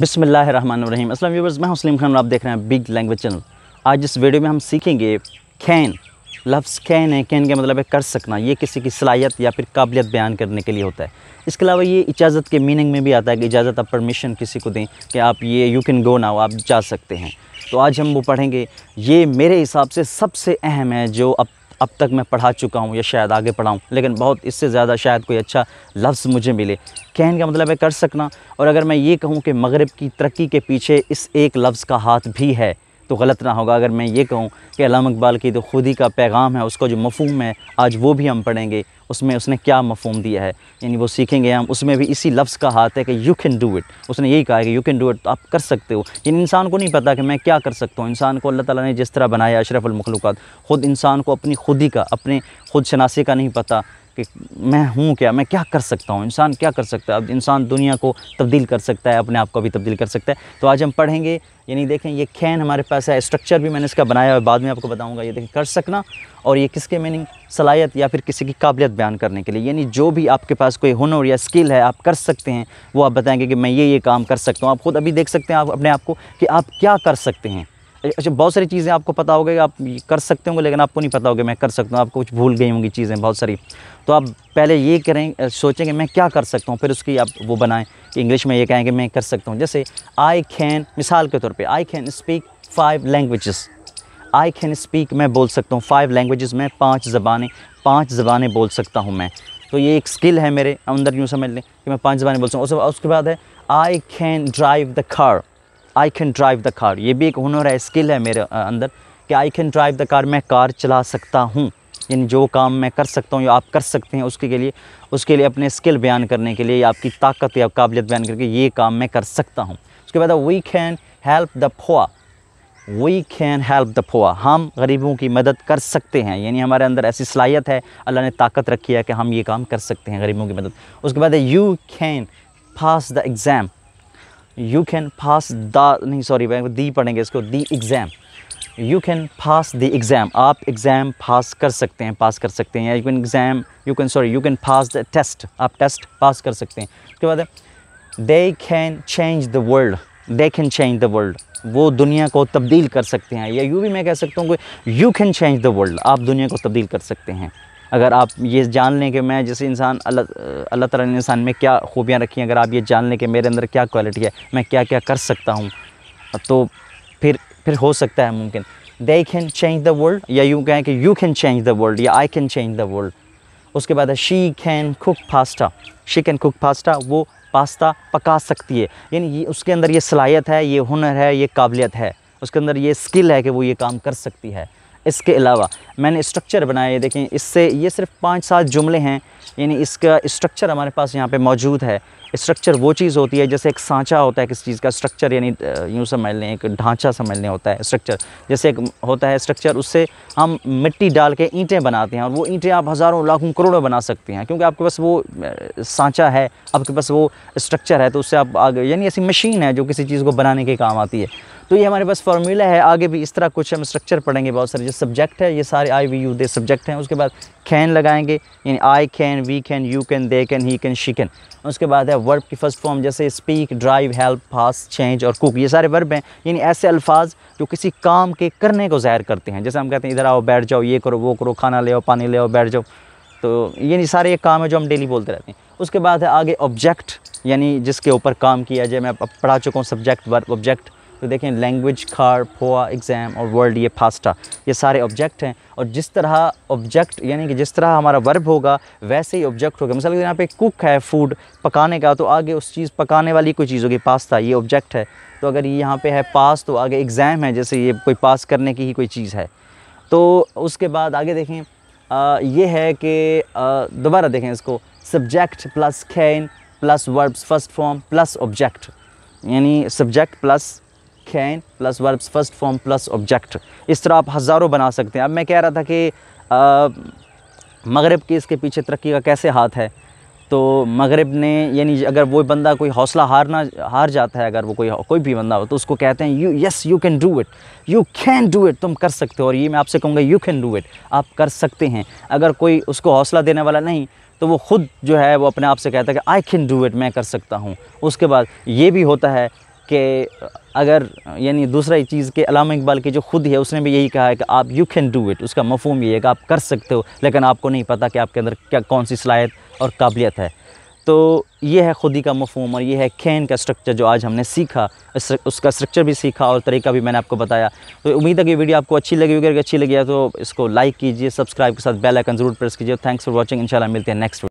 बिसमीम् असल व्यूवर्स मैं सलीम खान आप देख रहे हैं बिग लैंग्वेज चैनल आज इस वीडियो में हम सीखेंगे कैन लफ्ज़ कैन है कैन का मतलब है कर सकना ये किसी की सलाहियत या फिर काबिलियत बयान करने के लिए होता है इसके अलावा ये इजाज़त के मीनिंग में भी आता है कि इजाज़त आप परमिशन किसी को दें कि आप ये यू कैन गो नाउ आप जा सकते हैं तो आज हम वो पढ़ेंगे ये मेरे हिसाब से सबसे अहम है जो अब अब तक मैं पढ़ा चुका हूँ या शायद आगे पढ़ाऊँ लेकिन बहुत इससे ज़्यादा शायद कोई अच्छा लफ्ज़ मुझे मिले कहन का मतलब है कर सकना और अगर मैं ये कहूँ कि मगरब की तरक्की के पीछे इस एक लफ्ज़ का हाथ भी है तो गलत ना होगा अगर मैं ये कहूँ कि इकबाल की तो खुदी का पैगाम है उसका जो मफहम है आज वो भी हम पढ़ेंगे उसमें उसने क्या मफहम दिया है यानी वो सीखेंगे हम उसमें भी इसी लफ्ज़ का हाथ है कि यू कैन डू इट उसने यही कहा है कि यू कैन डू इट तो आप कर सकते हो यानी इंसान को नहीं पता कि मैं क्या कर सकता हूँ इंसान को अल्लाह ताला ने जिस तरह बनाया अशरफ़ुलमखलूक़ ख़ुद इंसान को अपनी खुदी का अपने खुद शनासी का नहीं पता कि मैं हूँ क्या मैं क्या कर सकता हूँ इंसान क्या कर सकता है अब इंसान दुनिया को तब्दील कर सकता है अपने आप को भी तब्दील कर सकता है तो आज हम पढ़ेंगे यानी देखें ये खैन हमारे पास है स्ट्रक्चर भी मैंने इसका बनाया है बाद में आपको बताऊँगा ये देखें कर सकना और ये किसके मीनिंग सलाहियत या फिर किसी की काबिलियत बयान करने के लिए यानी जो भी आपके पास कोई हुनर या स्किल है आप कर सकते हैं वो आप बताएँगे कि मैं ये ये काम कर सकता हूँ आप खुद अभी देख सकते हैं आप अपने आप को कि आप क्या कर सकते हैं अच्छा बहुत सारी चीज़ें आपको पता होगा आप कर सकते होंगे लेकिन आपको नहीं पता होगा मैं कर सकता हूँ आपको कुछ भूल गई होंगी चीज़ें बहुत सारी तो आप पहले ये करें सोचेंगे मैं क्या कर सकता हूँ फिर उसकी आप वो बनाएं कि इंग्लिश में ये कहें कि मैं कर सकता हूँ जैसे आई कैन मिसाल के तौर पर I can speak five languages I can speak मैं बोल सकता हूँ फाइव लैंग्वेज़ में पाँच ज़बानें पाँच ज़बानें बोल सकता हूँ मैं तो ये एक स्किल है मेरे अंदर यूँ समझ लें कि मैं पाँच ज़बानें बोल सकता हूँ उसके बाद है I can drive the car I can drive the car ये भी एक हुनर है स्किल है मेरे अंदर कि I can drive the car मैं कार चला सकता हूँ यानी जो काम मैं कर सकता हूँ या आप कर सकते हैं उसके लिए उसके लिए अपने स्किल बयान करने के लिए आपकी ताकत या काबिलियत बयान करके ये काम मैं कर सकता हूँ उसके बाद we can help the poor we can help the poor हम गरीबों की मदद कर सकते हैं यानी हमारे अंदर ऐसी सलाहियत है अल्लाह ने ताकत रखी है कि हम ये काम कर सकते हैं गरीबों की मदद उसके बाद you can pass the exam you can pass the नहीं सॉरी दी पढ़ेंगे इसको the exam you can pass the exam आप एग्ज़ाम पास कर सकते हैं पास कर सकते हैं you can exam you can sorry you can pass the test आप टेस्ट पास कर सकते हैं उसके बाद they can change the world they can change the world वो दुनिया को तब्दील कर सकते हैं या यू भी मैं कह सकता हूँ कि you can change the world आप दुनिया को तब्दील कर सकते हैं अगर आप ये जान लें कि मैं जैसे इंसान अल्लाह अल्लाह ताला ने इंसान में क्या खूबियाँ रखी हैं अगर आप ये जान लें कि मेरे अंदर क्या क्वालिटी है मैं क्या क्या कर सकता हूँ तो फिर फिर हो सकता है मुमकिन they can change the world या यूँ कहें कि you can change the world या I can change the world उसके बाद है she can cook pasta she can cook pasta वो पास्ता पका सकती है यानी ये उसके अंदर ये सलाहियत है ये हुनर है ये काबिलियत है उसके अंदर ये स्किल है कि वो ये काम कर सकती है इसके अलावा मैंने स्ट्रक्चर बनाए देखें इससे ये सिर्फ पाँच सात जुमले हैं यानी इसका स्ट्रक्चर हमारे पास यहाँ पे मौजूद है स्ट्रक्चर वो चीज़ होती है जैसे एक सांचा होता है किसी चीज़ का स्ट्रक्चर यानी यूँ समझ लें एक ढांचा समझ लें होता है स्ट्रक्चर जैसे एक होता है स्ट्रक्चर उससे हम मिट्टी डाल के ईंटें बनाते हैं और वो ईंटें आप हज़ारों लाखों करोड़ों बना सकते हैं क्योंकि आपके पास वो सांचा है आपके पास वो स्ट्रक्चर है तो उससे आप आगे यानी ऐसी मशीन है जो किसी चीज़ को बनाने के काम आती है तो ये हमारे पास फार्मूला है आगे भी इस तरह कुछ हम स्ट्रक्चर पढ़ेंगे बहुत सारे जो सब्जेक्ट है ये सारे I we you they subject हैं उसके बाद कैन लगाएंगे यानी I can we can you can they can he can she can उसके बाद है वर्ब की फर्स्ट फॉर्म जैसे speak drive help pass change और कुक ये सारे वर्ब हैं यानी ऐसे अल्फाज जो किसी काम के करने को ज़ाहिर करते हैं जैसे हम कहते हैं इधर आओ बैठ जाओ ये करो वो करो खाना ले आओ पानी ले आओ बैठ जाओ तो नहीं सारे ये काम है जो हम डेली बोलते रहते हैं उसके बाद है आगे ऑब्जेक्ट यानी जिसके ऊपर काम किया जाए मैं पढ़ा चुका हूँ सब्जेक्ट वर्ब ऑब्जेक्ट तो देखें लैंग्वेज खार पोआ एग्ज़ाम और वर्ल्ड ये पास्टा ये सारे ऑब्जेक्ट हैं और जिस तरह ऑब्जेक्ट यानी कि जिस तरह हमारा वर्ब होगा वैसे ही ऑब्जेक्ट होगा मिसाल के यहाँ पे कुक है फूड पकाने का तो आगे उस चीज़ पकाने वाली कोई चीज़ होगी पास्ता ये ऑब्जेक्ट है तो अगर ये यहाँ पर है पास तो आगे एग्ज़ाम है जैसे ये कोई पास करने की ही कोई चीज़ है तो उसके बाद आगे देखें आ, ये है कि दोबारा देखें इसको subject plus can plus verbs first form plus object यानी subject plus can plus verbs first form plus object इस तरह आप हज़ारों बना सकते हैं अब मैं कह रहा था कि मगरब की इसके पीछे तरक्की का कैसे हाथ है तो मगरब ने यानी अगर वो बंदा कोई हौसला हारना हार जाता है अगर वो कोई कोई भी बंदा हो तो उसको कहते हैं you yes you can do it you can do it तुम कर सकते हो और ये मैं आपसे कहूँगा यू कैन डू इट आप कर सकते हैं अगर कोई उसको हौसला देने वाला नहीं तो वो ख़ुद जो है वो अपने आप से कहता है कि आई कैन डू इट मैं कर सकता हूँ उसके बाद ये भी होता है कि अगर यानी दूसरा चीज़ के अलामा इकबाल की जो ख़ुद है उसने भी यही कहा है कि आप यू कैन डू इट उसका मफहम ये है कि आप कर सकते हो लेकिन आपको नहीं पता कि आपके अंदर क्या कौन सी सलाहियत और काबिलियत है तो ये है खुदी का मफहम और ये है कैन का स्ट्रक्चर जो आज हमने सीखा उसका स्ट्रक्चर भी सीखा और तरीका भी मैंने आपको बताया तो उम्मीद है कि वीडियो आपको अच्छी लगी होगी अगर अच्छी लगी है तो इसको लाइक कीजिए सब्सक्राइब के साथ बेल आइकन जरूर प्रेस कीजिए थैंक्स फॉर वॉचिंग इनशाला मिलते हैं नेक्स्ट